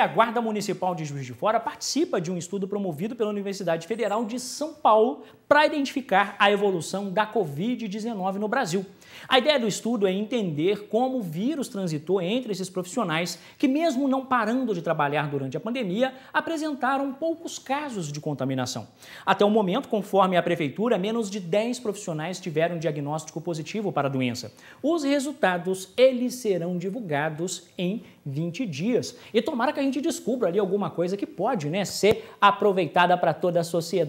A Guarda Municipal de Juiz de Fora participa de um estudo promovido pela Universidade Federal de São Paulo para identificar a evolução da Covid-19 no Brasil. A ideia do estudo é entender como o vírus transitou entre esses profissionais que, mesmo não parando de trabalhar durante a pandemia, apresentaram poucos casos de contaminação. Até o momento, conforme a Prefeitura, menos de 10 profissionais tiveram diagnóstico positivo para a doença. Os resultados eles serão divulgados em 20 dias. E tomara que a gente descubra ali alguma coisa que pode né, ser aproveitada para toda a sociedade.